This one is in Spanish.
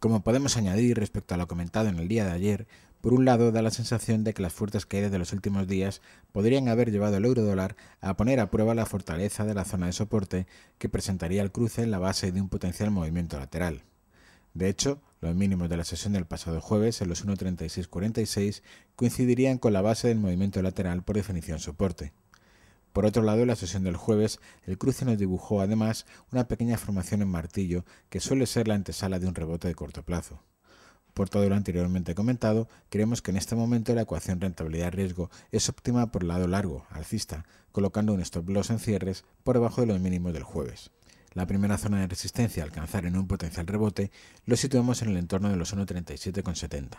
Como podemos añadir respecto a lo comentado en el día de ayer, por un lado da la sensación de que las fuertes caídas de los últimos días podrían haber llevado euro dólar a poner a prueba la fortaleza de la zona de soporte que presentaría el cruce en la base de un potencial movimiento lateral. De hecho, los mínimos de la sesión del pasado jueves en los 1.3646 coincidirían con la base del movimiento lateral por definición soporte. Por otro lado, en la sesión del jueves, el cruce nos dibujó además una pequeña formación en martillo que suele ser la antesala de un rebote de corto plazo. Por todo lo anteriormente comentado, creemos que en este momento la ecuación rentabilidad-riesgo es óptima por el lado largo, alcista, colocando un stop loss en cierres por debajo de los mínimos del jueves. La primera zona de resistencia a alcanzar en un potencial rebote lo situamos en el entorno de los 1.37,70.